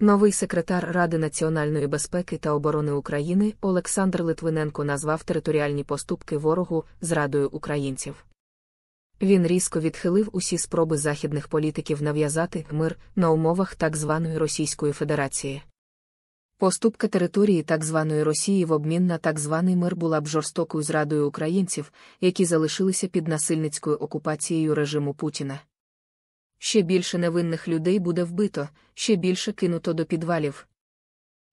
Новий секретар Ради національної безпеки та оборони України Олександр Литвиненко назвав територіальні поступки ворогу зрадою українців. Він різко відхилив усі спроби західних політиків нав'язати мир на умовах так званої Російської Федерації. Поступка території так званої Росії в обмін на так званий мир була б жорстокою зрадою українців, які залишилися під насильницькою окупацією режиму Путіна ще більше невинних людей буде вбито, ще більше кинуто до підвалів.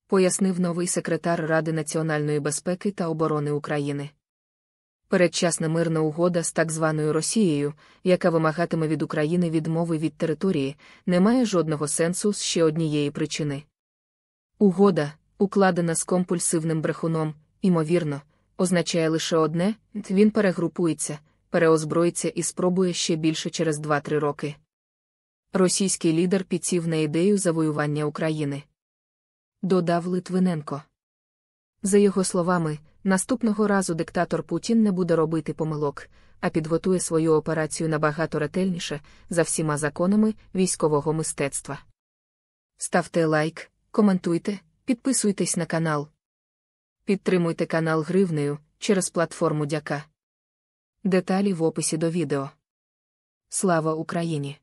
Пояснив новий секретар Ради національної безпеки та оборони України. Передчасна мирна угода з так званою Росією, яка вимагатиме від України відмови від території, не має жодного сенсу з ще однієї причини. Угода, укладена з компульсивним брехуном, імовірно, означає лише одне він перегрупується, переозброїться і спробує ще більше через 2-3 роки. Російський лідер підсів на ідею завоювання України. Додав Литвиненко. За його словами, наступного разу диктатор Путін не буде робити помилок, а підготує свою операцію набагато ретельніше за всіма законами військового мистецтва. Ставте лайк, коментуйте, підписуйтесь на канал. Підтримуйте канал гривнею через платформу Дяка. Деталі в описі до відео. Слава Україні!